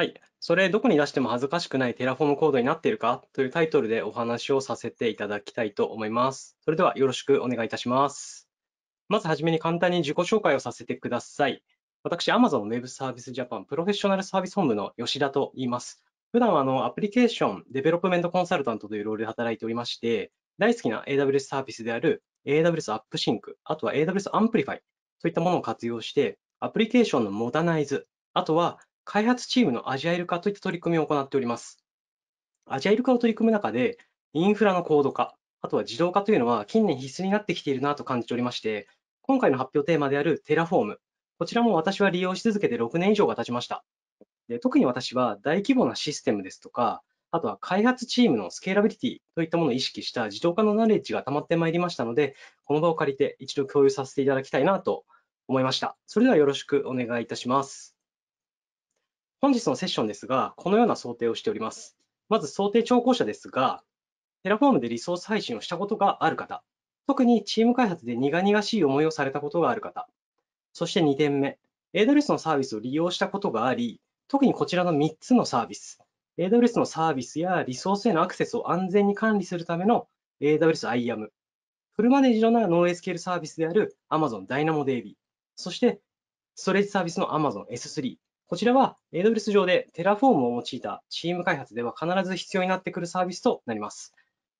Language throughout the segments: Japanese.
はい。それ、どこに出しても恥ずかしくないテラフォームコードになっているかというタイトルでお話をさせていただきたいと思います。それではよろしくお願いいたします。まずはじめに簡単に自己紹介をさせてください。私、Amazon Web Service Japan プロフェッショナルサービス本部の吉田と言います。普段はあのアプリケーション、デベロップメントコンサルタントというロールで働いておりまして、大好きな AWS サービスである AWS アップシンク、あとは AWS アンプリファイ、そういったものを活用して、アプリケーションのモダナイズ、あとは開発チームのアジャイル化といった取り組みを行っております。アジャイル化を取り組む中で、インフラの高度化、あとは自動化というのは近年必須になってきているなと感じておりまして、今回の発表テーマであるテラフォーム、こちらも私は利用し続けて6年以上が経ちました。で特に私は大規模なシステムですとか、あとは開発チームのスケーラビリティといったものを意識した自動化のナレッジが溜まってまいりましたので、この場を借りて一度共有させていただきたいなと思いました。それではよろしくお願いいたします。本日のセッションですが、このような想定をしております。まず想定聴講者ですが、テラフォームでリソース配信をしたことがある方、特にチーム開発で苦々しい思いをされたことがある方、そして2点目、AWS のサービスを利用したことがあり、特にこちらの3つのサービス、AWS のサービスやリソースへのアクセスを安全に管理するための AWS IAM、フルマネージドなノーエスケールサービスである Amazon DynamoDB、そしてストレージサービスの Amazon S3、こちらは AWS 上で Terraform を用いたチーム開発では必ず必要になってくるサービスとなります。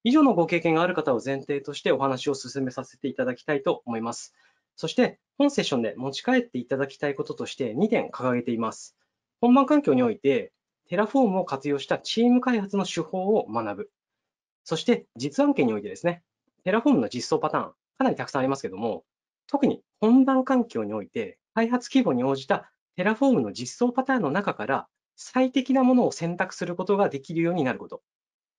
以上のご経験がある方を前提としてお話を進めさせていただきたいと思います。そして本セッションで持ち帰っていただきたいこととして2点掲げています。本番環境において Terraform を活用したチーム開発の手法を学ぶ。そして実案件においてですね、Terraform の実装パターン、かなりたくさんありますけども、特に本番環境において開発規模に応じたテラフォームの実装パターンの中から最適なものを選択することができるようになること。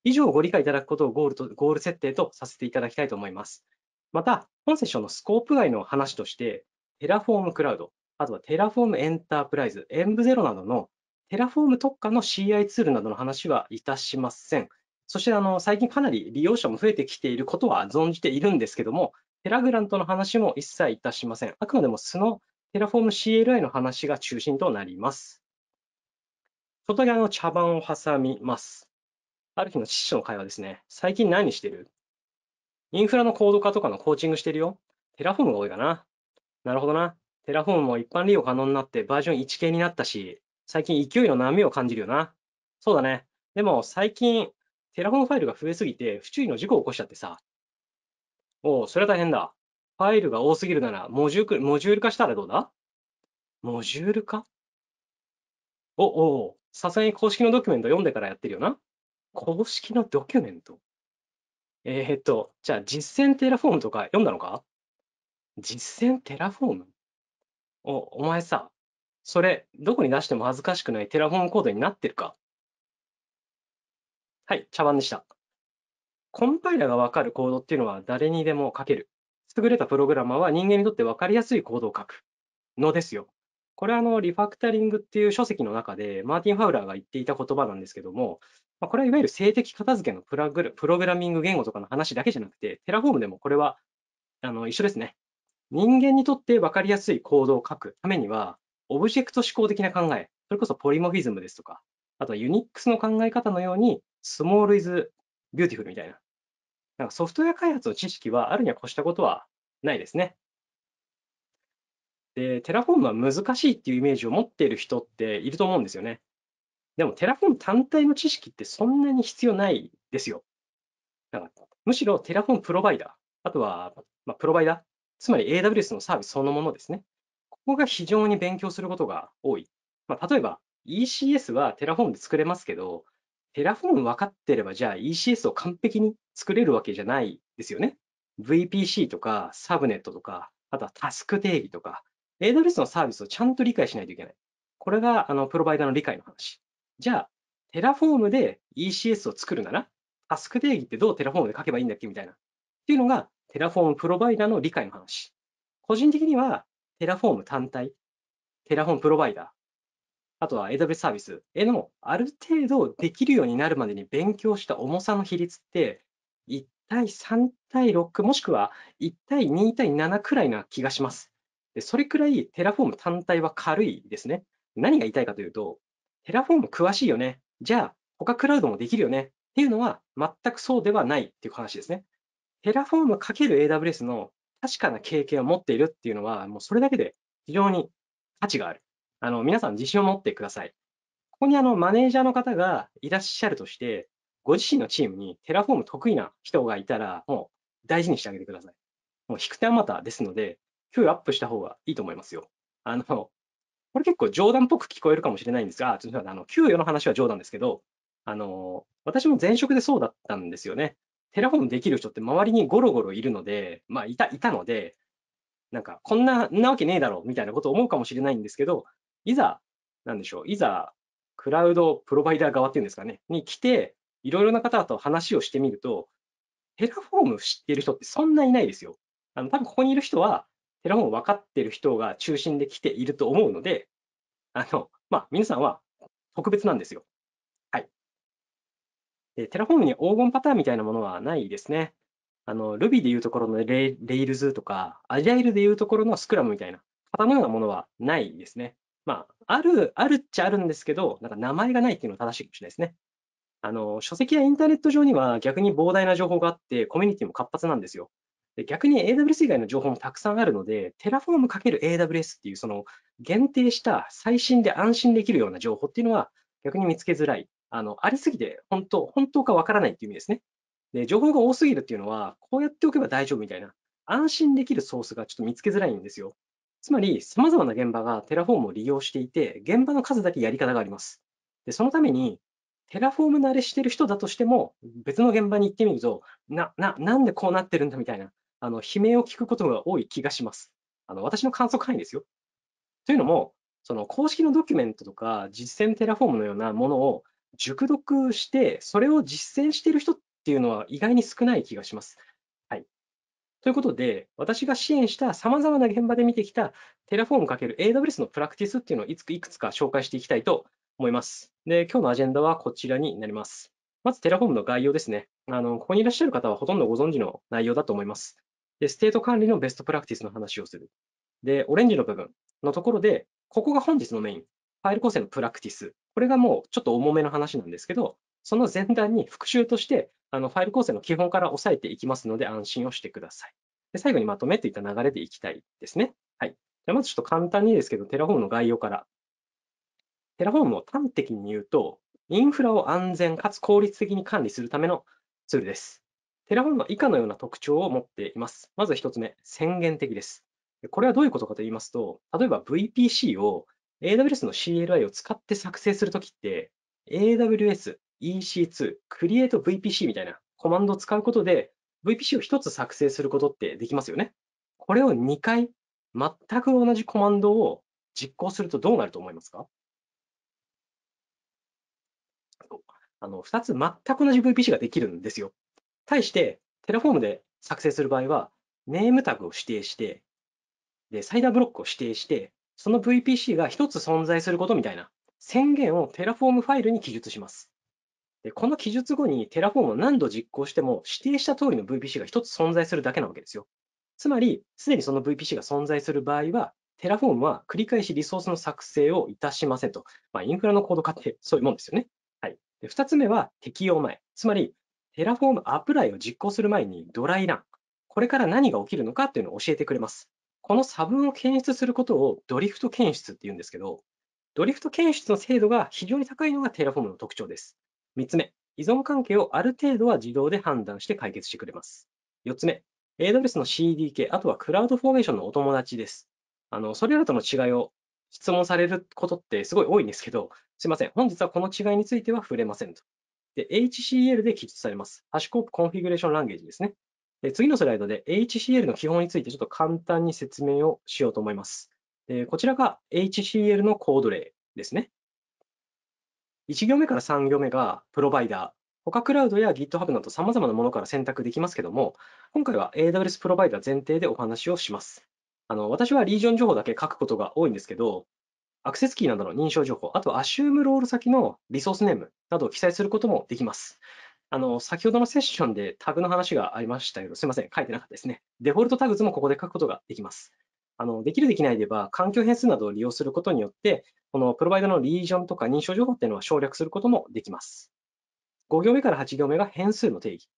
以上をご理解いただくことをゴールとゴール設定とさせていただきたいと思います。また、本セッションのスコープ外の話として、テラフォームクラウド、あとはテラフォームエンタープライズ、エンブゼロなどのテラフォーム特化の CI ツールなどの話はいたしません。そしてあの最近かなり利用者も増えてきていることは存じているんですけども、テラグラントの話も一切いたしません。あくまでも素のテラフォーム CLI の話が中心となります。外側の茶番を挟みます。ある日の父との会話ですね。最近何してるインフラの高度化とかのコーチングしてるよ。テラフォームが多いかな。なるほどな。テラフォームも一般利用可能になってバージョン1系になったし、最近勢いの波を感じるよな。そうだね。でも最近、テラフォームファイルが増えすぎて不注意の事故を起こしちゃってさ。おお、それは大変だ。ファイルが多すぎるなら、モジュール、モジュール化したらどうだモジュール化お、おさすがに公式のドキュメント読んでからやってるよな。公式のドキュメントえー、っと、じゃあ実践テラフォームとか読んだのか実践テラフォームお、お前さ、それ、どこに出しても恥ずかしくないテラフォームコードになってるかはい、茶番でした。コンパイラがわかるコードっていうのは誰にでも書ける。優れたプログラマーは人間にとって分かりやすいコードを書くのですよ。これはあのリファクタリングっていう書籍の中でマーティン・ファウラーが言っていた言葉なんですけども、まこれはいわゆる性的片付けのプラグプログラミング言語とかの話だけじゃなくて、テラフォームでもこれはあの一緒ですね。人間にとって分かりやすいコードを書くためには、オブジェクト思考的な考え、それこそポリモフィズムですとか、あとはユニックスの考え方のように、スモールイズビューティフルみたいな、なんかソフトウェア開発の知識はあるには越したことはないですね。で、テラフォームは難しいっていうイメージを持っている人っていると思うんですよね。でもテラフォーム単体の知識ってそんなに必要ないですよ。なんかむしろテラフォームプロバイダー、あとは、まあ、プロバイダー、つまり AWS のサービスそのものですね。ここが非常に勉強することが多い。まあ、例えば ECS はテラフォームで作れますけど、テラフォーム分かってれば、じゃあ ECS を完璧に作れるわけじゃないですよね。VPC とか、サブネットとか、あとはタスク定義とか、AWS のサービスをちゃんと理解しないといけない。これが、あの、プロバイダーの理解の話。じゃあ、テラフォームで ECS を作るなら、タスク定義ってどうテラフォームで書けばいいんだっけみたいな。っていうのが、テラフォームプロバイダーの理解の話。個人的には、テラフォーム単体、テラフォームプロバイダー、あとは AWS サービスへのある程度できるようになるまでに勉強した重さの比率って1対3対6もしくは1対2対7くらいな気がします。でそれくらいテラフォーム単体は軽いですね。何が言いたいかというと、テラフォーム詳しいよね。じゃあ他クラウドもできるよねっていうのは全くそうではないっていう話ですね。テラフォーム ×AWS の確かな経験を持っているっていうのは、もうそれだけで非常に価値がある。あの、皆さん自信を持ってください。ここにあの、マネージャーの方がいらっしゃるとして、ご自身のチームにテラフォーム得意な人がいたら、もう大事にしてあげてください。もう引く手はまたですので、給与アップした方がいいと思いますよ。あの、これ結構冗談っぽく聞こえるかもしれないんですが、ちょっとあの、給与の話は冗談ですけど、あの、私も前職でそうだったんですよね。テラフォームできる人って周りにゴロゴロいるので、まあ、いた、いたので、なんか、こんな、んなわけねえだろ、みたいなことを思うかもしれないんですけど、いざ、なんでしょう、いざ、クラウドプロバイダー側っていうんですかね、に来て、いろいろな方と話をしてみると、テラフォーム知ってる人ってそんないないですよ。あの、多分ここにいる人は、テラフォーム分かってる人が中心で来ていると思うので、あの、まあ、皆さんは特別なんですよ。はい。で、テラフォームに黄金パターンみたいなものはないですね。あの、Ruby でいうところのレイルズとか、Agile でいうところのスクラムみたいな、型のようなものはないですね。まあ、ある、あるっちゃあるんですけど、なんか名前がないっていうのは正しいかもしれないですね。あの、書籍やインターネット上には逆に膨大な情報があって、コミュニティも活発なんですよ。で逆に AWS 以外の情報もたくさんあるので、テラフォーム ×AWS っていう、その限定した最新で安心できるような情報っていうのは逆に見つけづらい。あの、ありすぎて本当、本当かわからないっていう意味ですね。で、情報が多すぎるっていうのは、こうやっておけば大丈夫みたいな、安心できるソースがちょっと見つけづらいんですよ。つまり、様々な現場がテラフォームを利用していて、現場の数だけやり方があります。で、そのために、テラフォーム慣れしてる人だとしても、別の現場に行ってみると、な、な、なんでこうなってるんだみたいな、あの、悲鳴を聞くことが多い気がします。あの、私の観測範囲ですよ。というのも、その公式のドキュメントとか、実践テラフォームのようなものを熟読して、それを実践してる人っていうのは意外に少ない気がします。ということで、私が支援した様々な現場で見てきた Terraform×AWS のプラクティスっていうのをいくつか紹介していきたいと思います。で、今日のアジェンダはこちらになります。まず Terraform の概要ですね。あの、ここにいらっしゃる方はほとんどご存知の内容だと思います。で、ステート管理のベストプラクティスの話をする。で、オレンジの部分のところで、ここが本日のメイン。ファイル構成のプラクティス。これがもうちょっと重めの話なんですけど、その前段に復習として、あのファイル構成の基本から押さえていきますので安心をしてください。で最後にまとめといった流れでいきたいですね。はい。じゃまずちょっと簡単にですけど、テラフォームの概要から。テラフォームを端的に言うと、インフラを安全かつ効率的に管理するためのツールです。テラフォームは以下のような特徴を持っています。まず1つ目、宣言的です。これはどういうことかと言いますと、例えば VPC を AWS の CLI を使って作成するときって、AWS EC2、create VPC みたいなコマンドを使うことで、VPC を1つ作成することってできますよね。これを2回、全く同じコマンドを実行するとどうなると思いますかあの ?2 つ全く同じ VPC ができるんですよ。対して、テラフォームで作成する場合は、ネームタグを指定して、で、サイダーブロックを指定して、その VPC が1つ存在することみたいな宣言をテラフォームファイルに記述します。で、この記述後にテラフォームを何度実行しても指定した通りの VPC が1つ存在するだけなわけですよ。つまり、すでにその VPC が存在する場合は、テラフォームは繰り返しリソースの作成をいたしませんと。まあ、インフラのコード化ってそういうもんですよね。はい。で、2つ目は適用前。つまり、テラフォームアプライを実行する前にドライラン。これから何が起きるのかっていうのを教えてくれます。この差分を検出することをドリフト検出って言うんですけど、ドリフト検出の精度が非常に高いのがテラフォームの特徴です。3つ目、依存関係をある程度は自動で判断して解決してくれます。4つ目、AWS の CDK、あとはクラウドフォーメーションのお友達です。あの、それらとの違いを質問されることってすごい多いんですけど、すいません。本日はこの違いについては触れませんと。で、HCL で記述されます。ハッシュコープコンフィグレーションランゲージですね。で次のスライドで HCL の基本についてちょっと簡単に説明をしようと思います。でこちらが HCL のコード例ですね。1行目から3行目がプロバイダー、他クラウドや GitHub など様々なものから選択できますけども、今回は AWS プロバイダー前提でお話をします。あの私はリージョン情報だけ書くことが多いんですけど、アクセスキーなどの認証情報、あとアシュームロール先のリソースネームなどを記載することもできます。あの、先ほどのセッションでタグの話がありましたけど、すいません、書いてなかったですね。デフォルトタグズもここで書くことができます。あのできるできないでは環境変数などを利用することによって、このプロバイーのリージョンとか認証情報っていうのは省略することもできます。5行目から8行目が変数の定義。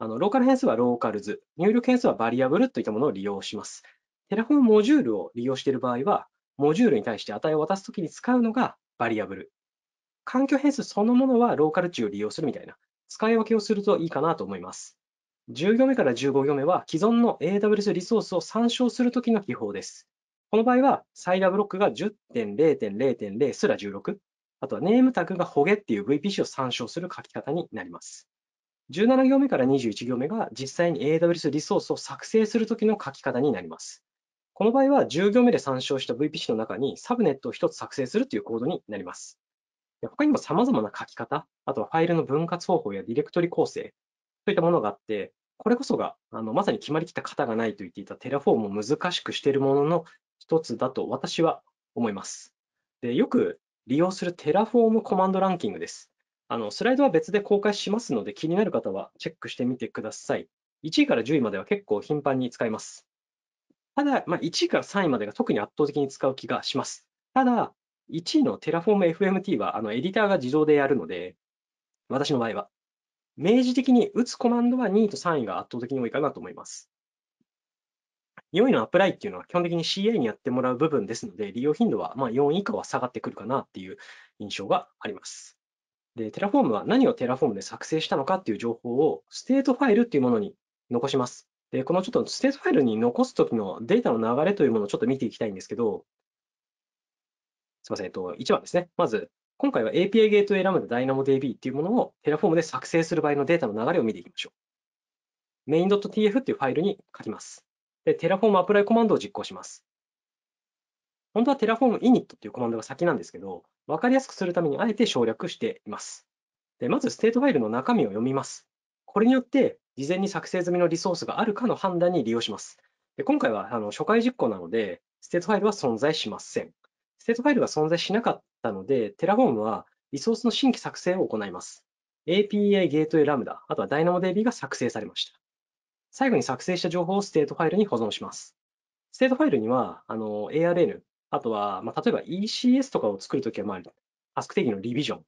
あのローカル変数はローカルズ、入力変数はバリアブルといったものを利用します。テラフォームモジュールを利用している場合は、モジュールに対して値を渡すときに使うのがバリアブル。環境変数そのものはローカル値を利用するみたいな使い分けをするといいかなと思います。10行目から15行目は既存の AWS リソースを参照するときの記法です。この場合は、サイダーブロックが10.0.0.0すら16、あとはネームタグがホゲっていう VPC を参照する書き方になります。17行目から21行目が実際に AWS リソースを作成するときの書き方になります。この場合は10行目で参照した VPC の中にサブネットを1つ作成するというコードになります。他にも様々な書き方、あとはファイルの分割方法やディレクトリ構成、そういったものがあって、これこそが、あのまさに決まりきった型がないと言っていたテラフォームを難しくしているものの一つだと私は思います。でよく利用するテラフォームコマンドランキングです。あのスライドは別で公開しますので、気になる方はチェックしてみてください。1位から10位までは結構頻繁に使います。ただ、まあ、1位から3位までが特に圧倒的に使う気がします。ただ、1位のテラフォーム FMT はあのエディターが自動でやるので、私の場合は。明示的に打つコマンドは2位と3位が圧倒的に多いかなと思います。4位のアプライっていうのは基本的に CA にやってもらう部分ですので、利用頻度はま4位以下は下がってくるかなっていう印象があります。で、テラフォームは何をテラフォームで作成したのかっていう情報をステートファイルっていうものに残します。で、このちょっとステートファイルに残すときのデータの流れというものをちょっと見ていきたいんですけど、すいません、えっと、1番ですね。まず、今回は API ゲートウェイラムダ DynamoDB っていうものを Terraform で作成する場合のデータの流れを見ていきましょう。main.tf っていうファイルに書きます。で、Terraform アプライコマンドを実行します。本当は Terraform init っていうコマンドが先なんですけど、わかりやすくするためにあえて省略しています。で、まずステートファイルの中身を読みます。これによって、事前に作成済みのリソースがあるかの判断に利用します。で今回はあの初回実行なので、ステートファイルは存在しません。ステートファイルが存在しなかっったので、テラフォームはリソースの新規作成を行います。API ゲートウェイラムダ、あとは DynamoDB が作成されました。最後に作成した情報をステートファイルに保存します。ステートファイルには、あの、ARN、あとは、まあ、例えば ECS とかを作るときは、まあ、タスク定義のリビジョン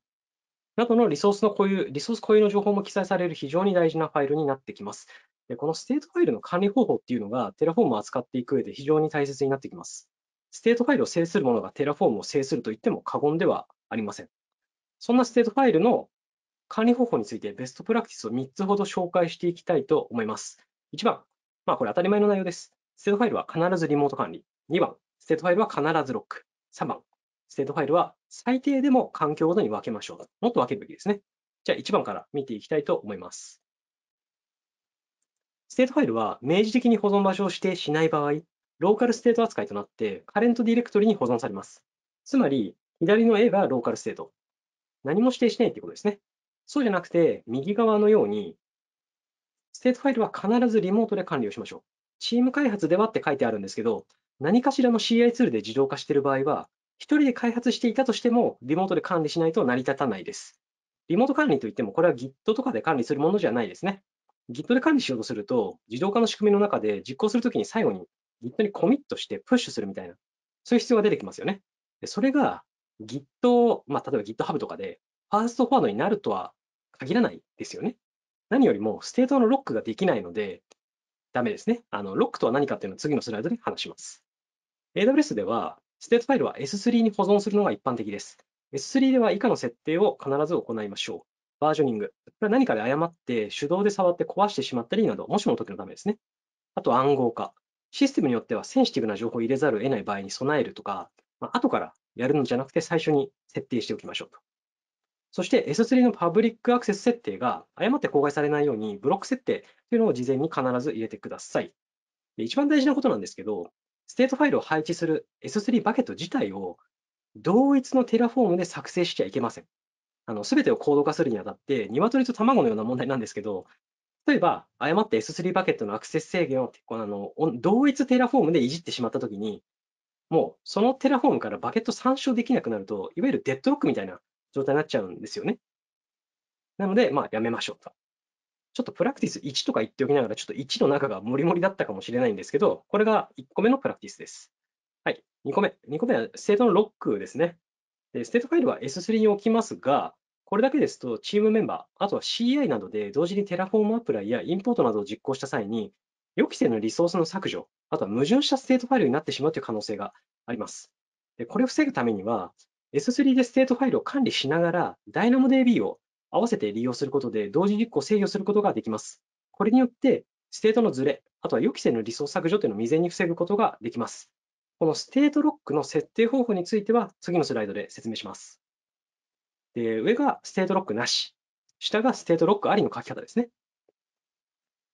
などのリソースの固有、リソース固有の情報も記載される非常に大事なファイルになってきます。でこのステートファイルの管理方法っていうのが、テラフォームを扱っていく上で非常に大切になってきます。ステートファイルを制するものがテラフォームを制すると言っても過言ではありません。そんなステートファイルの管理方法についてベストプラクティスを3つほど紹介していきたいと思います。1番、まあこれ当たり前の内容です。ステートファイルは必ずリモート管理。2番、ステートファイルは必ずロック。3番、ステートファイルは最低でも環境ごとに分けましょう。もっと分けるべきですね。じゃあ1番から見ていきたいと思います。ステートファイルは明示的に保存場所を指定しない場合、ローカルステート扱いとなって、カレントディレクトリに保存されます。つまり、左の A がローカルステート。何も指定しないということですね。そうじゃなくて、右側のように、ステートファイルは必ずリモートで管理をしましょう。チーム開発ではって書いてあるんですけど、何かしらの CI ツールで自動化している場合は、一人で開発していたとしても、リモートで管理しないと成り立たないです。リモート管理といっても、これは Git とかで管理するものじゃないですね。Git で管理しようとすると、自動化の仕組みの中で実行するときに最後に Git にコミットしてプッシュするみたいな、そういう必要が出てきますよね。でそれが Git、まあ、例えば GitHub とかで、ファーストフォワードになるとは限らないですよね。何よりも、ステートのロックができないので、ダメですね。あの、ロックとは何かっていうのを次のスライドで話します。AWS では、ステートファイルは S3 に保存するのが一般的です。S3 では以下の設定を必ず行いましょう。バージョニング。これは何かで誤って手動で触って壊してしまったりなど、もしもの時のためですね。あと暗号化。システムによってはセンシティブな情報を入れざるを得ない場合に備えるとか、まあ、後からやるのじゃなくて最初に設定しておきましょうと。そして S3 のパブリックアクセス設定が誤って公開されないようにブロック設定というのを事前に必ず入れてください。で一番大事なことなんですけど、ステートファイルを配置する S3 バケット自体を同一のテラフォームで作成しちゃいけません。あの、すべてをコード化するにあたって、鶏と卵のような問題なんですけど、例えば、誤って S3 バケットのアクセス制限をあの同一テラフォームでいじってしまったときに、もうそのテラフォームからバケット参照できなくなると、いわゆるデッドロックみたいな状態になっちゃうんですよね。なので、まあ、やめましょうと。ちょっとプラクティス1とか言っておきながら、ちょっと1の中がモリモリだったかもしれないんですけど、これが1個目のプラクティスです。はい、2個目。2個目はステートのロックですね。でステートファイルは S3 に置きますが、これだけですと、チームメンバー、あとは CI などで同時にテラフォームアプライやインポートなどを実行した際に、予期せぬリソースの削除、あとは矛盾したステートファイルになってしまうという可能性があります。でこれを防ぐためには、S3 でステートファイルを管理しながら、DynamoDB を合わせて利用することで、同時実行制御することができます。これによって、ステートのズレ、あとは予期せぬリソース削除というのを未然に防ぐことができます。このステートロックの設定方法については、次のスライドで説明します。で、上がステートロックなし。下がステートロックありの書き方ですね。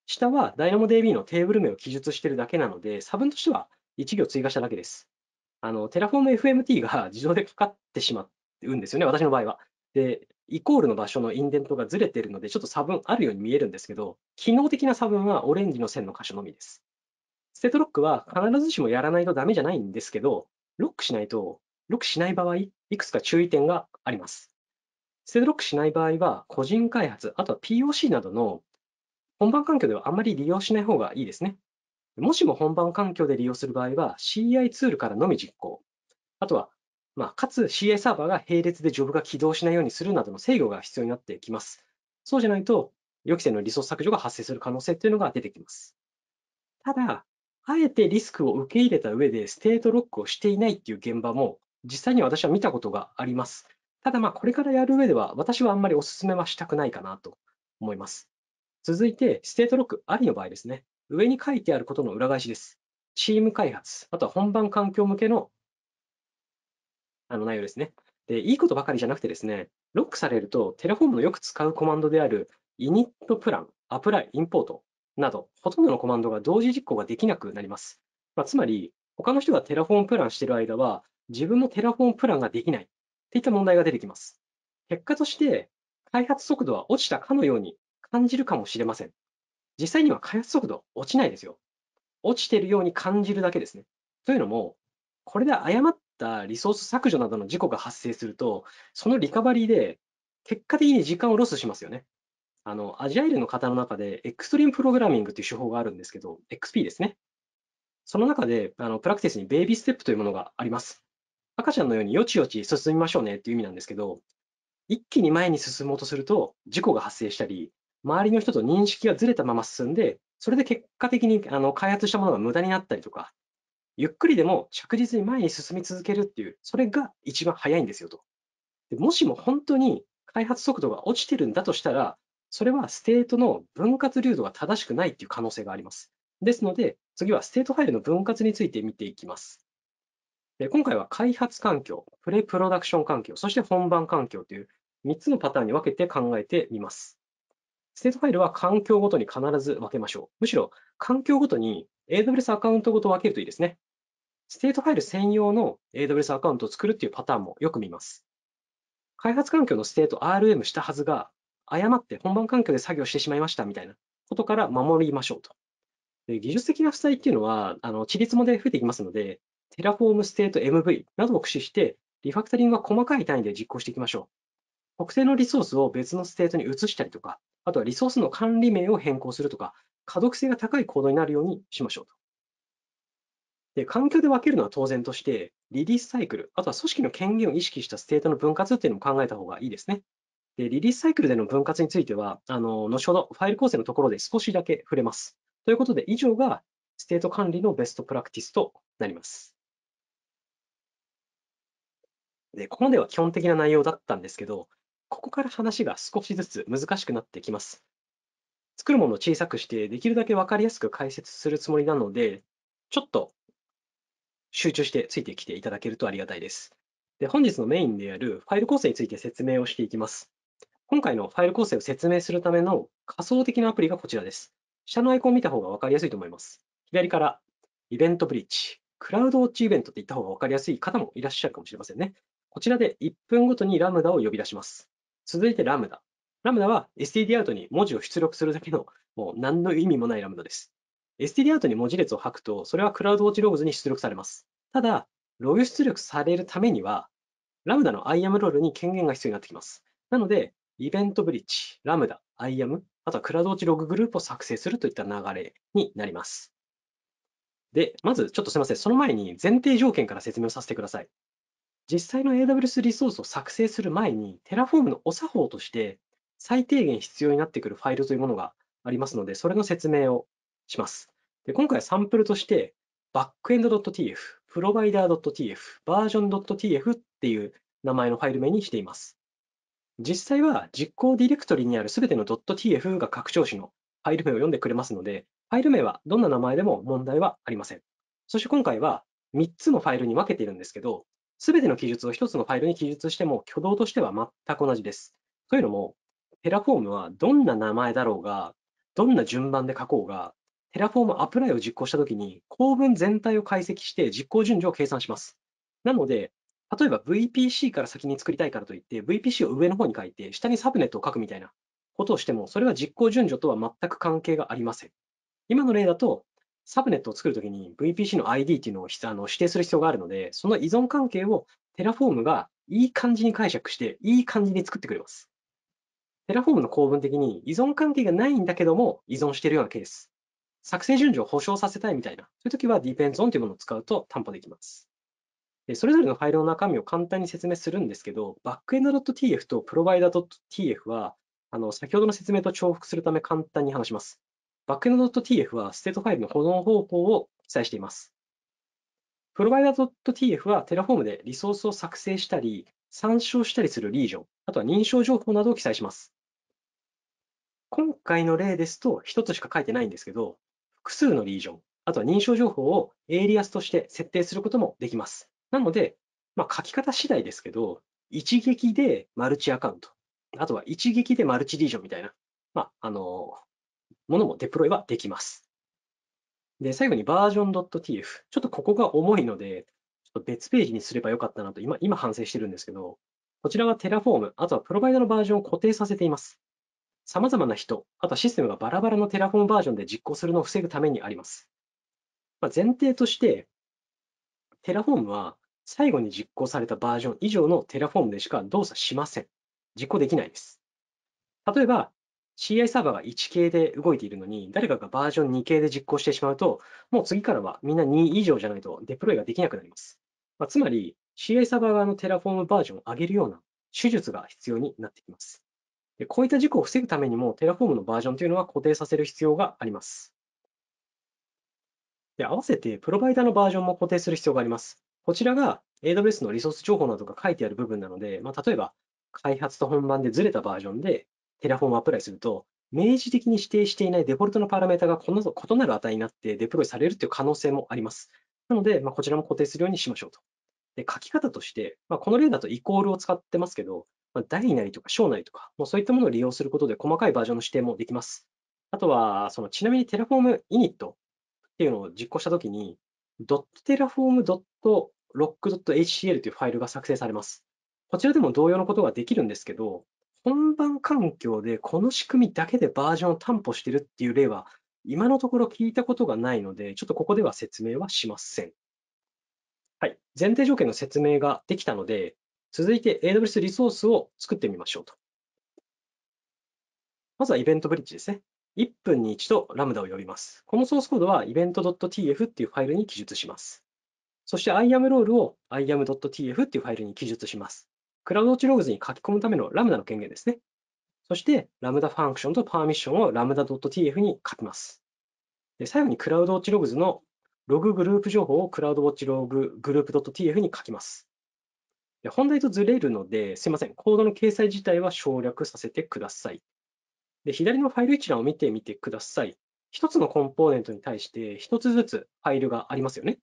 下は DynamoDB のテーブル名を記述しているだけなので、差分としては1行追加しただけです。あの、テラフォーム FMT が自動でかかってしまうんですよね、私の場合は。で、イコールの場所のインデントがずれているので、ちょっと差分あるように見えるんですけど、機能的な差分はオレンジの線の箇所のみです。ステートロックは必ずしもやらないとダメじゃないんですけど、ロックしないと、ロックしない場合、いくつか注意点があります。ステーロックしない場合は、個人開発、あとは POC などの本番環境ではあまり利用しない方がいいですね。もしも本番環境で利用する場合は、CI ツールからのみ実行。あとは、まあ、かつ CI サーバーが並列でジョブが起動しないようにするなどの制御が必要になってきます。そうじゃないと、予期せぬリソース削除が発生する可能性というのが出てきます。ただ、あえてリスクを受け入れた上でステートロックをしていないっていう現場も実際に私は見たことがあります。ただ、まあ、これからやる上では、私はあんまりお勧めはしたくないかなと思います。続いて、ステートロックありの場合ですね。上に書いてあることの裏返しです。チーム開発、あとは本番環境向けのあの内容ですね。で、いいことばかりじゃなくてですね、ロックされると、テラフォームのよく使うコマンドである、イニットプラン、アプライ、インポートなど、ほとんどのコマンドが同時実行ができなくなります。まあ、つまり、他の人がテラフォームプランしてる間は、自分もテラフォームプランができない。っていった問題が出てきます。結果として、開発速度は落ちたかのように感じるかもしれません。実際には開発速度は落ちないですよ。落ちているように感じるだけですね。というのも、これで誤ったリソース削除などの事故が発生すると、そのリカバリーで結果的に時間をロスしますよね。あの、アジャイルの方の中で、エクストリームプログラミングという手法があるんですけど、XP ですね。その中で、あのプラクティスにベイビーステップというものがあります。赤ちゃんのようによちよち進みましょうねっていう意味なんですけど、一気に前に進もうとすると事故が発生したり、周りの人と認識がずれたまま進んで、それで結果的にあの開発したものが無駄になったりとか、ゆっくりでも着実に前に進み続けるっていう、それが一番早いんですよと。でもしも本当に開発速度が落ちてるんだとしたら、それはステートの分割流度が正しくないっていう可能性があります。ですので、次はステートファイルの分割について見ていきます。今回は開発環境、プレプロダクション環境、そして本番環境という3つのパターンに分けて考えてみます。ステートファイルは環境ごとに必ず分けましょう。むしろ環境ごとに AWS アカウントごと分けるといいですね。ステートファイル専用の AWS アカウントを作るっていうパターンもよく見ます。開発環境のステート RM したはずが、誤って本番環境で作業してしまいましたみたいなことから守りましょうと。で技術的な負債っていうのは、あの、地立もで増えていきますので、テラフォームステート MV などを駆使して、リファクタリングは細かい単位で実行していきましょう。特定のリソースを別のステートに移したりとか、あとはリソースの管理名を変更するとか、可読性が高いコードになるようにしましょうと。で環境で分けるのは当然として、リリースサイクル、あとは組織の権限を意識したステートの分割っていうのも考えた方がいいですね。でリリースサイクルでの分割については、あの後ほどファイル構成のところで少しだけ触れます。ということで、以上がステート管理のベストプラクティスとなります。で、ここまでは基本的な内容だったんですけど、ここから話が少しずつ難しくなってきます。作るものを小さくして、できるだけ分かりやすく解説するつもりなので、ちょっと集中してついてきていただけるとありがたいです。で本日のメインであるファイル構成について説明をしていきます。今回のファイル構成を説明するための仮想的なアプリがこちらです。下のアイコンを見た方が分かりやすいと思います。左からイベントブリッジ、クラウドウォッチイベントって言った方が分かりやすい方もいらっしゃるかもしれませんね。こちらで1分ごとにラムダを呼び出します。続いてラムダ。ラムダは std-out に文字を出力するだけの、もう何の意味もないラムダです。std-out に文字列を吐くと、それはクラウドウォッチログズに出力されます。ただ、ログ出力されるためには、ラムダの IAM ロールに権限が必要になってきます。なので、イベントブリッジ、ラムダ、IAM、あとはクラウドウォッチロググループを作成するといった流れになります。で、まずちょっとすみません。その前に前提条件から説明をさせてください。実際の AWS リソースを作成する前に、Terraform のお作法として最低限必要になってくるファイルというものがありますので、それの説明をします。で今回はサンプルとして、backend.tf、provider.tf、version.tf っていう名前のファイル名にしています。実際は実行ディレクトリにあるすべての .tf が拡張子のファイル名を読んでくれますので、ファイル名はどんな名前でも問題はありません。そして今回は3つのファイルに分けているんですけど、すべての記述を一つのファイルに記述しても挙動としては全く同じです。というのも、テラフォームはどんな名前だろうが、どんな順番で書こうが、テラフォームアプライを実行したときに、構文全体を解析して実行順序を計算します。なので、例えば VPC から先に作りたいからといって、VPC を上の方に書いて、下にサブネットを書くみたいなことをしても、それは実行順序とは全く関係がありません。今の例だと、サブネットを作るときに VPC の ID っていうのをあの指定する必要があるので、その依存関係をテラフォームがいい感じに解釈して、いい感じに作ってくれます。テラフォームの構文的に依存関係がないんだけども依存しているようなケース。作成順序を保証させたいみたいな、そういう時は depends on というものを使うと担保できます。それぞれのファイルの中身を簡単に説明するんですけど、backend.tf と provider.tf は、あの、先ほどの説明と重複するため簡単に話します。Backend.tf はステートファイルの保存方法を記載しています。Provider.tf はテラフォームでリソースを作成したり、参照したりするリージョン、あとは認証情報などを記載します。今回の例ですと、1つしか書いてないんですけど、複数のリージョン、あとは認証情報をエイリアスとして設定することもできます。なので、まあ、書き方次第ですけど、一撃でマルチアカウント、あとは一撃でマルチリージョンみたいな、まあ、あの、ものもデプロイはできます。で、最後にバージョン .tf。ちょっとここが重いので、ちょっと別ページにすればよかったなと今、今反省してるんですけど、こちらはテラフォーム、あとはプロバイダのバージョンを固定させています。様々な人、あとはシステムがバラバラのテラフォームバージョンで実行するのを防ぐためにあります。まあ、前提として、テラフォームは最後に実行されたバージョン以上のテラフォームでしか動作しません。実行できないです。例えば、CI サーバーが1系で動いているのに、誰かがバージョン2系で実行してしまうと、もう次からはみんな2以上じゃないとデプロイができなくなります。まあ、つまり、CI サーバー側のテラフォームバージョンを上げるような手術が必要になってきます。でこういった事故を防ぐためにも、テラフォームのバージョンというのは固定させる必要があります。で合わせて、プロバイダーのバージョンも固定する必要があります。こちらが AWS のリソース情報などが書いてある部分なので、まあ、例えば開発と本番でずれたバージョンでテラフォームアプライすると、明示的に指定していないデフォルトのパラメータがこの異なる値になってデプロイされるという可能性もあります。なので、まあ、こちらも固定するようにしましょうと。で書き方として、まあ、この例だとイコールを使ってますけど、まあ、大なりとか小なりとか、もうそういったものを利用することで細かいバージョンの指定もできます。あとは、そのちなみにテラフォームイニットっていうのを実行したときに、t e r r a f o r m ク o c k h c l というファイルが作成されます。こちらでも同様のことができるんですけど、本番環境でこの仕組みだけでバージョンを担保してるっていう例は、今のところ聞いたことがないので、ちょっとここでは説明はしません。はい。前提条件の説明ができたので、続いて AWS リソースを作ってみましょうと。まずはイベントブリッジですね。1分に1度ラムダを呼びます。このソースコードは event.tf っていうファイルに記述します。そして IAM ロールを iam.tf っていうファイルに記述します。クラウドウォッチログズに書き込むためのラムダの権限ですね。そして、ラムダファンクションとパーミッションをラムダ .tf に書きます。で最後にクラウドウォッチログズのロググループ情報をクラウドウォッチロググループ .tf に書きます。で本題とずれるので、すいません。コードの掲載自体は省略させてください。で左のファイル一覧を見てみてください。一つのコンポーネントに対して一つずつファイルがありますよね。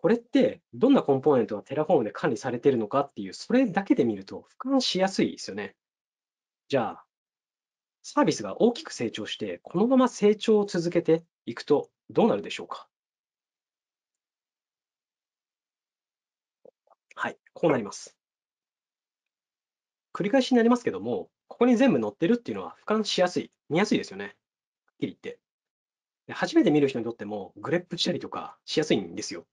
これってどんなコンポーネントがテラフォームで管理されているのかっていう、それだけで見ると俯瞰しやすいですよね。じゃあ、サービスが大きく成長して、このまま成長を続けていくとどうなるでしょうかはい、こうなります。繰り返しになりますけども、ここに全部載ってるっていうのは俯瞰しやすい、見やすいですよね。はっきり言って。初めて見る人にとってもグレップしたりとかしやすいんですよ。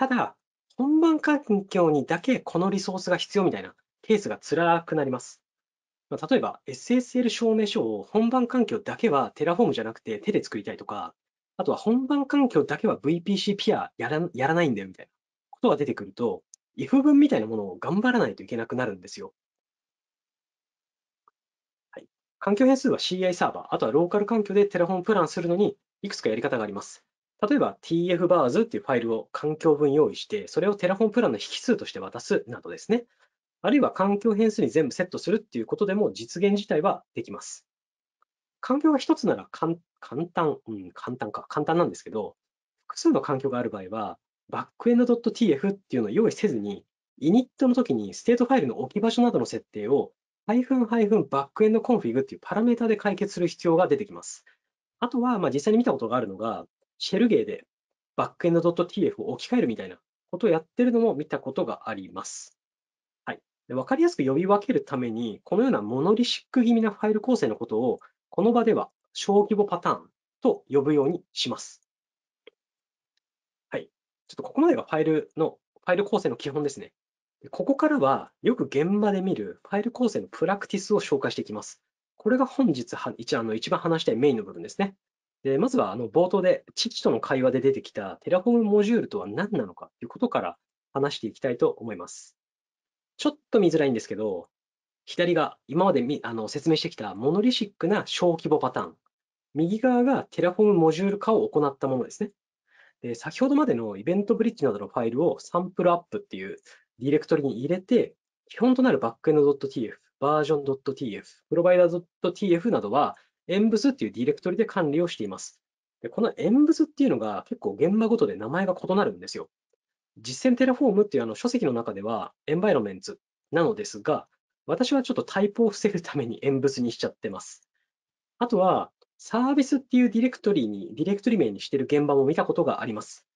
ただ、本番環境にだけこのリソースが必要みたいなケースが辛くなります。例えば SSL 証明書を本番環境だけはテラフォームじゃなくて手で作りたいとか、あとは本番環境だけは VPC ピアやらやらないんだよみたいなことが出てくると、if 文みたいなものを頑張らないといけなくなるんですよ。はい、環境変数は CI サーバー、あとはローカル環境でテラフォームプランするのにいくつかやり方があります。例えば tfbars っていうファイルを環境分用意して、それをテラフォンプランの引数として渡すなどですね。あるいは環境変数に全部セットするっていうことでも実現自体はできます。環境が一つなら簡単、うん、簡単か、簡単なんですけど、複数の環境がある場合は、バックエンド .tf っていうのを用意せずに、イニットの時にステートファイルの置き場所などの設定を、ハイフンハイフンバックエンドコンフィグっていうパラメータで解決する必要が出てきます。あとは、まあ、実際に見たことがあるのが、シェルゲーでバックエンド .tf を置き換えるみたいなことをやってるのも見たことがあります。はい。で分かりやすく呼び分けるために、このようなモノリシック気味なファイル構成のことを、この場では小規模パターンと呼ぶようにします。はい。ちょっとここまでがファイルの、ファイル構成の基本ですね。ここからは、よく現場で見るファイル構成のプラクティスを紹介していきます。これが本日は一の一番話したいメインの部分ですね。でまずはあの冒頭で父との会話で出てきたテラフォームモジュールとは何なのかということから話していきたいと思います。ちょっと見づらいんですけど、左が今まであの説明してきたモノリシックな小規模パターン、右側がテラフォームモジュール化を行ったものですね。で先ほどまでのイベントブリッジなどのファイルをサンプルアップっていうディレクトリに入れて、基本となるバックエンド .tf、バージョン .tf、プロバイダー .tf などは e n s っていうディレクトリで管理をしています。でこの e n s っていうのが結構現場ごとで名前が異なるんですよ。実践テラフォームっていうあの書籍の中ではエンバイロメンツなのですが、私はちょっとタイプを防ぐために e n s にしちゃってます。あとは、サービスっていうディレクトリに、ディレクトリ名にしてる現場も見たことがあります。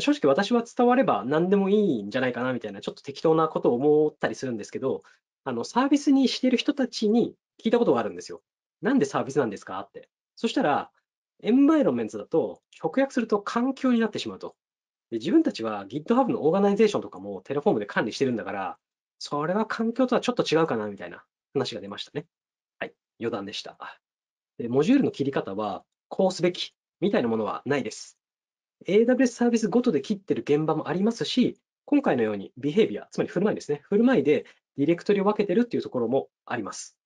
正直私は伝われば何でもいいんじゃないかなみたいな、ちょっと適当なことを思ったりするんですけど、あのサービスにしてる人たちに聞いたことがあるんですよ。なんでサービスなんですかって。そしたら、エンバイロメンツだと直訳すると環境になってしまうと。で自分たちは GitHub のオーガナイゼーションとかもテラフォームで管理してるんだから、それは環境とはちょっと違うかなみたいな話が出ましたね。はい、余談でした。でモジュールの切り方は、こうすべきみたいなものはないです。AWS サービスごとで切ってる現場もありますし、今回のようにビヘイビア、つまり振る舞いですね。振る舞いでディレクトリを分けてるっていうところもあります。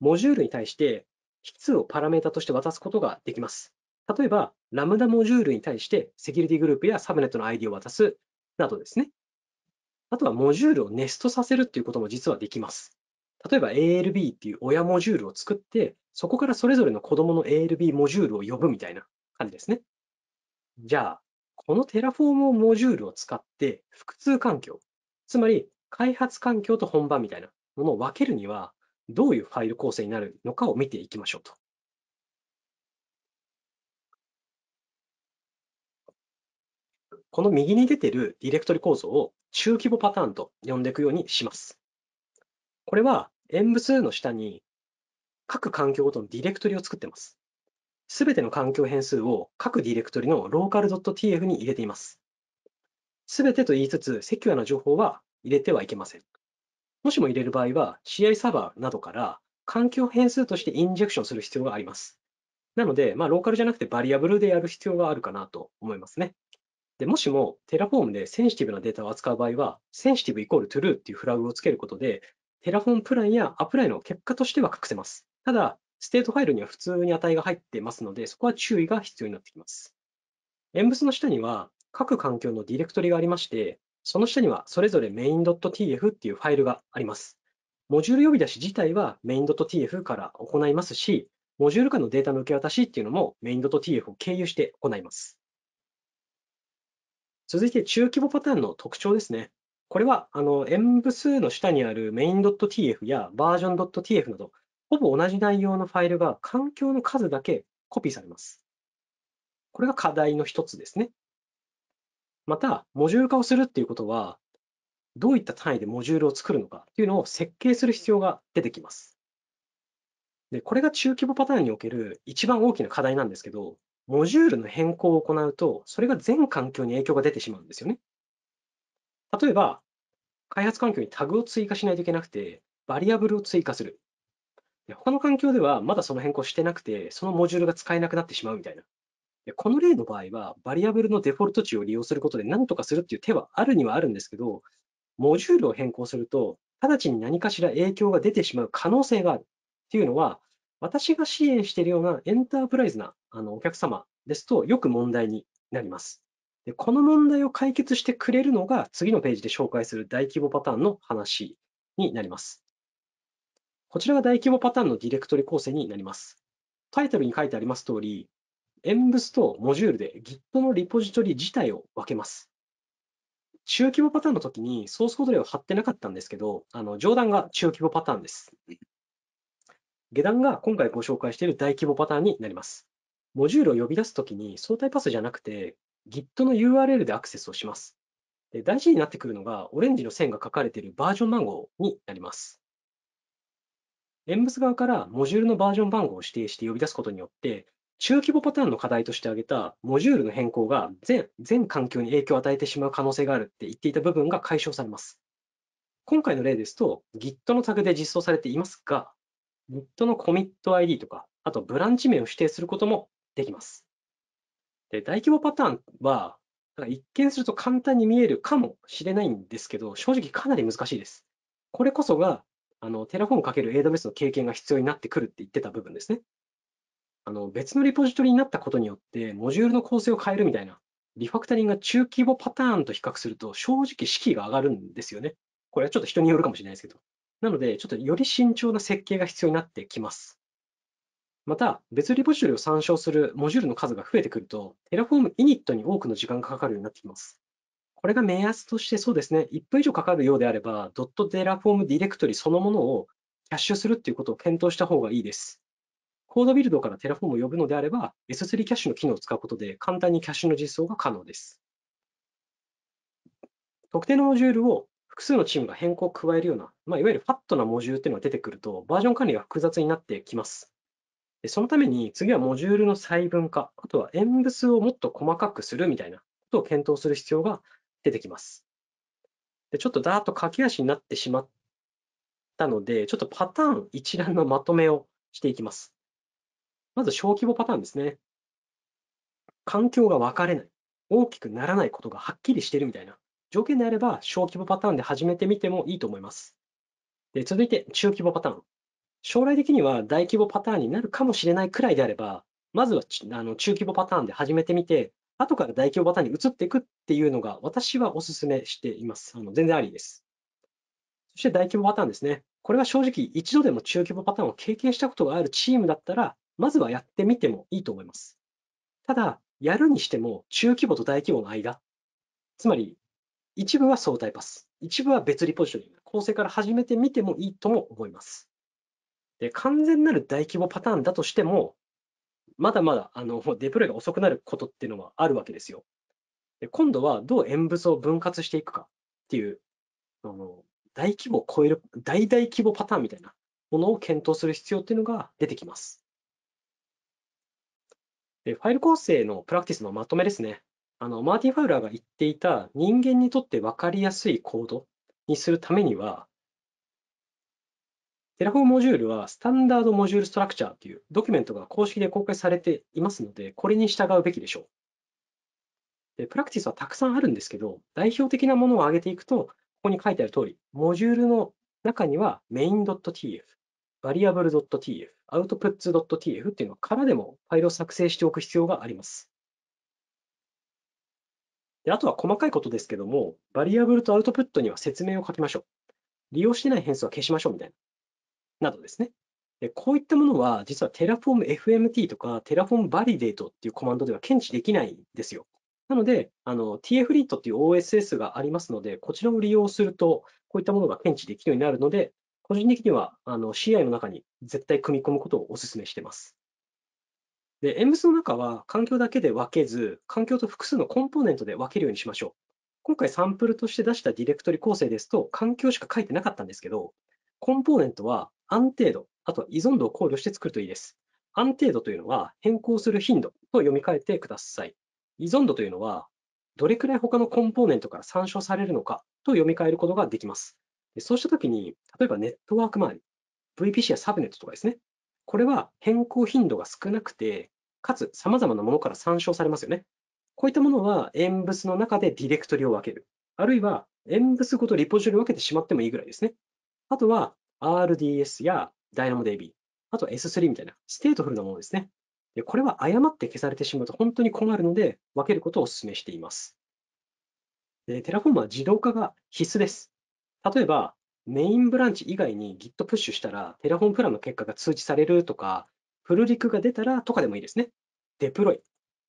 モジュールに対して引数をパラメータとして渡すことができます。例えば、ラムダモジュールに対してセキュリティグループやサブネットの ID を渡すなどですね。あとはモジュールをネストさせるっていうことも実はできます。例えば ALB っていう親モジュールを作って、そこからそれぞれの子供の ALB モジュールを呼ぶみたいな感じですね。じゃあ、このテラフォームモジュールを使って複数環境、つまり開発環境と本番みたいなものを分けるには、どういうファイル構成になるのかを見ていきましょうと。この右に出てるディレクトリ構造を中規模パターンと呼んでいくようにします。これは演武数の下に各環境ごとのディレクトリを作ってます。すべての環境変数を各ディレクトリのローカル .tf に入れています。すべてと言いつつ、セキュアな情報は入れてはいけません。もしも入れる場合は CI サーバーなどから環境変数としてインジェクションする必要があります。なので、まあ、ローカルじゃなくてバリアブルでやる必要があるかなと思いますね。でもしもテラフォームでセンシティブなデータを扱う場合は、センシティブイコール true っていうフラグをつけることで、テラフォームプランやアプライの結果としては隠せます。ただ、ステートファイルには普通に値が入ってますので、そこは注意が必要になってきます。演物の下には各環境のディレクトリがありまして、その下にはそれぞれ main.tf っていうファイルがあります。モジュール呼び出し自体は main.tf から行いますし、モジュール間のデータの受け渡しっていうのも main.tf を経由して行います。続いて中規模パターンの特徴ですね。これは、あの、演部数の下にある main.tf やバージョン .tf など、ほぼ同じ内容のファイルが環境の数だけコピーされます。これが課題の一つですね。また、モジュール化をするっていうことは、どういった単位でモジュールを作るのかっていうのを設計する必要が出てきます。で、これが中規模パターンにおける一番大きな課題なんですけど、モジュールの変更を行うと、それが全環境に影響が出てしまうんですよね。例えば、開発環境にタグを追加しないといけなくて、バリアブルを追加する。他の環境ではまだその変更してなくて、そのモジュールが使えなくなってしまうみたいな。この例の場合は、バリアブルのデフォルト値を利用することで何とかするっていう手はあるにはあるんですけど、モジュールを変更すると、直ちに何かしら影響が出てしまう可能性があるっていうのは、私が支援しているようなエンタープライズなあのお客様ですとよく問題になります。でこの問題を解決してくれるのが次のページで紹介する大規模パターンの話になります。こちらが大規模パターンのディレクトリ構成になります。タイトルに書いてあります通り、Mbs とモジュールで Git のリポジトリ自体を分けます。中規模パターンの時にソースコード例を貼ってなかったんですけど、あの上段が中規模パターンです。下段が今回ご紹介している大規模パターンになります。モジュールを呼び出すときに相対パスじゃなくて Git の URL でアクセスをします。で大事になってくるのがオレンジの線が書かれているバージョン番号になります。エンブス側からモジュールのバージョン番号を指定して呼び出すことによって中規模パターンの課題として挙げたモジュールの変更が全全環境に影響を与えてしまう可能性があるって言っていた部分が解消されます。今回の例ですと Git のタグで実装されていますが Git のコミット ID とかあとブランチ名を指定することもできます。で大規模パターンは一見すると簡単に見えるかもしれないんですけど正直かなり難しいです。これこそがあのテラフォーム ×AWS の経験が必要になってくるって言ってた部分ですね。あの別のリポジトリになったことによって、モジュールの構成を変えるみたいな、リファクタリングが中規模パターンと比較すると、正直式が上がるんですよね。これはちょっと人によるかもしれないですけど。なので、ちょっとより慎重な設計が必要になってきます。また、別リポジトリを参照するモジュールの数が増えてくると、テラフォームイニットに多くの時間がかかるようになってきます。これが目安としてそうですね、1分以上かかるようであれば、ドットテラフォームディレクトリそのものをキャッシュするっていうことを検討した方がいいです。コードビルドからテラフォームを呼ぶのであれば、S3 キャッシュの機能を使うことで簡単にキャッシュの実装が可能です。特定のモジュールを複数のチームが変更を加えるような、まあ、いわゆるファットなモジュールっていうのが出てくると、バージョン管理が複雑になってきます。でそのために次はモジュールの細分化、あとは演武数をもっと細かくするみたいなことを検討する必要が出てきます。でちょっとだーっと駆け足になってしまったので、ちょっとパターン一覧のまとめをしていきます。まず小規模パターンですね。環境が分かれない。大きくならないことがはっきりしているみたいな条件であれば、小規模パターンで始めてみてもいいと思います。で続いて、中規模パターン。将来的には大規模パターンになるかもしれないくらいであれば、まずはあの中規模パターンで始めてみて、後から大規模パターンに移っていくっていうのが、私はお勧めしています。あの全然ありです。そして大規模パターンですね。これは正直、一度でも中規模パターンを経験したことがあるチームだったら、まずはやってみてもいいと思います。ただ、やるにしても中規模と大規模の間、つまり一部は相対パス、一部は別リポジショニング、構成から始めてみてもいいとも思います。で完全なる大規模パターンだとしても、まだまだあのデプロイが遅くなることっていうのはあるわけですよ。で今度はどう演物を分割していくかっていう、あの大規模を超える、大々規模パターンみたいなものを検討する必要っていうのが出てきます。でファイル構成のプラクティスのまとめですね。あのマーティン・ファウラーが言っていた人間にとって分かりやすいコードにするためには、テラフォーモジュールはスタンダードモジュールストラクチャーというドキュメントが公式で公開されていますので、これに従うべきでしょう。でプラクティスはたくさんあるんですけど、代表的なものを挙げていくと、ここに書いてある通り、モジュールの中には main.tf、バリアブル t f アウトプッツ t f っていうのからでもファイルを作成しておく必要があります。であとは細かいことですけども、バリアブルとアウトプットには説明を書きましょう。利用してない変数は消しましょうみたいな。などですね。でこういったものは、実は Terraform FMT とか Terraform Validate っていうコマンドでは検知できないんですよ。なので、TFLEET っていう OSS がありますので、こちらを利用すると、こういったものが検知できるようになるので、個人的にはあの CI の中に絶対組み込むことをお勧めしてます。で、M's の中は環境だけで分けず、環境と複数のコンポーネントで分けるようにしましょう。今回サンプルとして出したディレクトリ構成ですと、環境しか書いてなかったんですけど、コンポーネントは安定度、あとは依存度を考慮して作るといいです。安定度というのは変更する頻度と読み替えてください。依存度というのは、どれくらい他のコンポーネントから参照されるのかと読み替えることができます。そうしたときに、例えばネットワーク周り、VPC やサブネットとかですね。これは変更頻度が少なくて、かつ様々なものから参照されますよね。こういったものは演物の中でディレクトリを分ける。あるいは演物ごとリポジトリを分けてしまってもいいぐらいですね。あとは RDS や DynamoDB、あと S3 みたいなステートフルなものですね。でこれは誤って消されてしまうと本当に困るので、分けることをお勧めしています。テラフォームは自動化が必須です。例えば、メインブランチ以外に Git プッシュしたら、テラフォンプランの結果が通知されるとか、フルリクが出たらとかでもいいですね。デプロイ。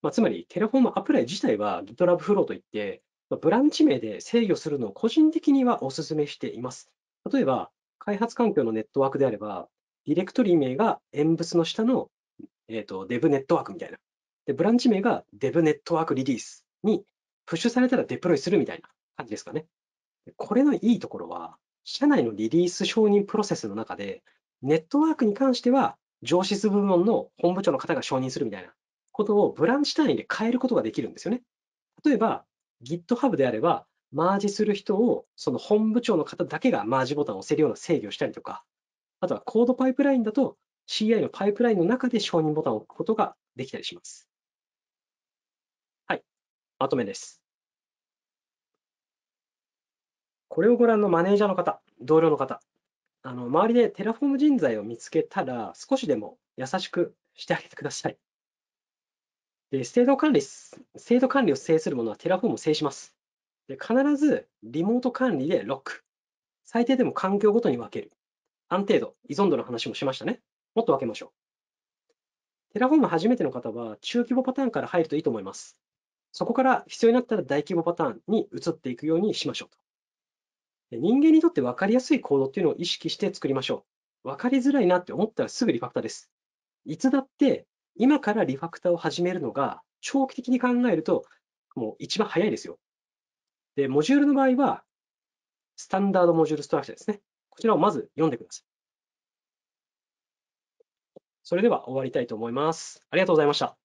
まあ、つまり、テラフォームアプライ自体は GitLab フローといって、まあ、ブランチ名で制御するのを個人的にはお勧めしています。例えば、開発環境のネットワークであれば、ディレクトリ名が演物の下の、えーと、とデブネットワークみたいな。で、ブランチ名がデブネットワークリリースにプッシュされたらデプロイするみたいな感じですかね。これのいいところは、社内のリリース承認プロセスの中で、ネットワークに関しては、上質部門の本部長の方が承認するみたいなことをブランチ単位で変えることができるんですよね。例えば、GitHub であれば、マージする人を、その本部長の方だけがマージボタンを押せるような制御をしたりとか、あとはコードパイプラインだと、CI のパイプラインの中で承認ボタンを置くことができたりします。はい、まとめです。これをご覧のマネージャーの方、同僚の方、あの周りでテラフォーム人材を見つけたら、少しでも優しくしてあげてください。で制度管理制度管理を制するものはテラフォームを制します。で必ずリモート管理でロック。最低でも環境ごとに分ける。安定度、依存度の話もしましたね。もっと分けましょう。テラフォーム初めての方は中規模パターンから入るといいと思います。そこから必要になったら大規模パターンに移っていくようにしましょうと。人間にとって分かりやすい行動っていうのを意識して作りましょう。分かりづらいなって思ったらすぐリファクターです。いつだって今からリファクターを始めるのが長期的に考えるともう一番早いですよ。で、モジュールの場合は、スタンダードモジュールストラクチャーですね。こちらをまず読んでください。それでは終わりたいと思います。ありがとうございました。